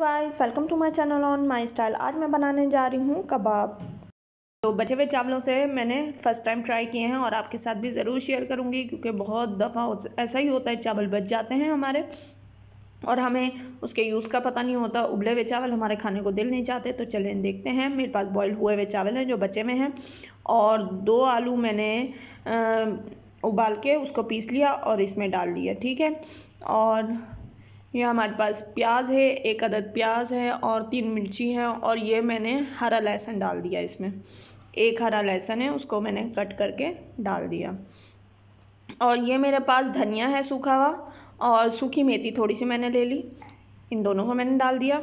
guys welcome to my channel on my style आज मैं बनाने जा रही हूँ कबाब तो बचे हुए चावलों से मैंने फ़र्स्ट टाइम ट्राई किए हैं और आपके साथ भी ज़रूर शेयर करूँगी क्योंकि बहुत दफ़ा ऐसा ही होता है चावल बच जाते हैं हमारे और हमें उसके यूज़ का पता नहीं होता उबले हुए चावल हमारे खाने को दिल नहीं चाहते तो चलें देखते हैं मेरे पास बॉयल हुए हुए चावल हैं जो बचे हुए हैं और दो आलू मैंने आ, उबाल के उसको पीस लिया और इसमें डाल दिया ठीक है और यह हमारे पास प्याज है एक अदद प्याज है और तीन मिर्ची है और ये मैंने हरा लहसुन डाल दिया इसमें एक हरा लहसुन है उसको मैंने कट करके डाल दिया और ये मेरे पास धनिया है सूखा हुआ और सूखी मेथी थोड़ी सी मैंने ले ली इन दोनों को मैंने डाल दिया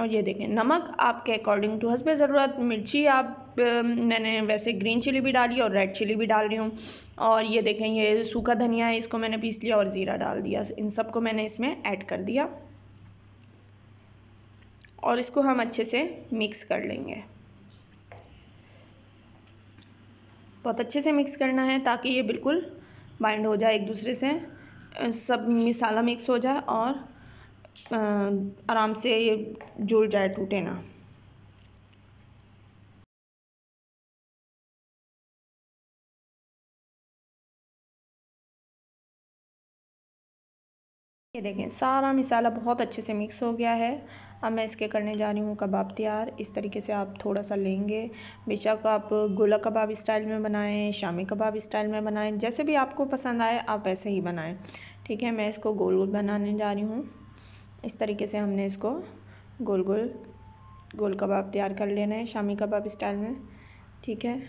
और ये देखें नमक आपके अकॉर्डिंग टू हसब ज़रूरत मिर्ची आप मैंने वैसे ग्रीन चिली भी डाली और रेड चिली भी डाल रही हूँ और ये देखें ये सूखा धनिया है इसको मैंने पीस लिया और ज़ीरा डाल दिया इन सब को मैंने इसमें ऐड कर दिया और इसको हम अच्छे से मिक्स कर लेंगे बहुत अच्छे से मिक्स करना है ताकि ये बिल्कुल बाइंड हो जाए एक दूसरे से सब मसाला मिक्स हो जाए और आराम से ये जुड़ जाए टूटे ना ये देखें सारा मिसाला बहुत अच्छे से मिक्स हो गया है अब मैं इसके करने जा रही हूँ कबाब तैयार इस तरीके से आप थोड़ा सा लेंगे बेशक आप गोला कबाब स्टाइल में बनाएं शामी कबाब स्टाइल में बनाएं जैसे भी आपको पसंद आए आप वैसे ही बनाएं ठीक है मैं इसको गोल गोल बनाने जा रही हूँ इस तरीके से हमने इसको गोल गोल गोल कबाब तैयार कर लेना है शामी कबाब स्टाइल में ठीक है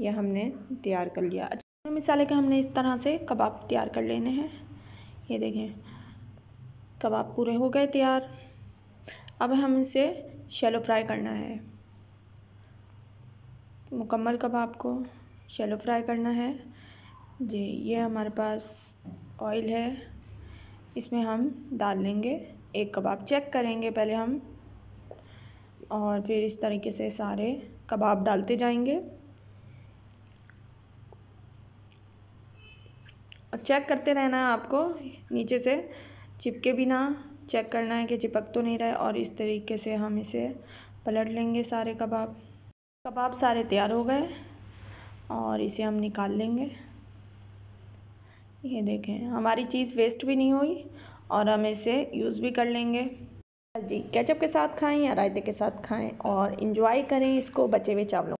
यह हमने तैयार कर लिया अच्छा मिसाले के हमने इस तरह से कबाब तैयार कर लेने हैं ये देखें कबाब पूरे हो गए तैयार अब हम इसे शेलो फ्राई करना है मुकम्मल कबाब को शेलो फ्राई करना है जी ये हमारे पास ऑयल है इसमें हम डाल लेंगे एक कबाब चेक करेंगे पहले हम और फिर इस तरीके से सारे कबाब डालते जाएंगे और चेक करते रहना है आपको नीचे से चिपके भी ना चेक करना है कि चिपक तो नहीं रहे और इस तरीके से हम इसे पलट लेंगे सारे कबाब कबाब सारे तैयार हो गए और इसे हम निकाल लेंगे ये देखें हमारी चीज़ वेस्ट भी नहीं हुई और हम इसे यूज़ भी कर लेंगे जी केचप के साथ खाएं या रायते के साथ खाएं और इन्जॉय करें इसको बचे हुए चावलों